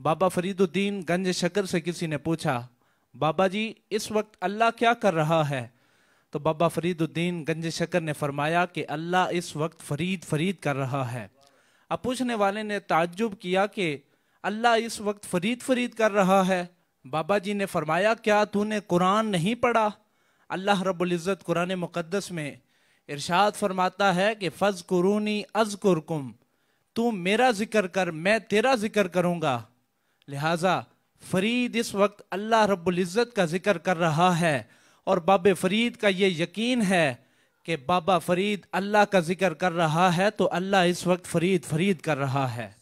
बाबा फरीदुद्दीन गंज शकर से किसी ने पूछा बाबा जी इस वक्त अल्लाह क्या कर रहा है तो बाबा फरीदुद्दीन गंज शकर ने फरमाया कि अल्लाह इस वक्त फरीद फरीद कर रहा है अब पूछने वाले ने ताज्जुब किया कि अल्लाह इस वक्त फरीद फरीद कर रहा है बाबा जी ने फरमाया क्या तूने कुरान नहीं पढ़ा अल्लाह रबुल्ज़त कुरान मुक़दस में इरशाद फरमाता है कि फ़ज़ कुरूनी अज़कुरकुम तू मेरा ज़िक्र कर मैं तेरा ज़िक्र करूँगा लिहाजा फरीद इस वक्त अल्लाह रब्ज़त का जिक्र कर रहा है और बाबे फरीद का ये यकीन है कि बाबा फरीद अल्लाह का जिक्र कर रहा है तो अल्लाह इस वक्त फरीद फरीद कर रहा है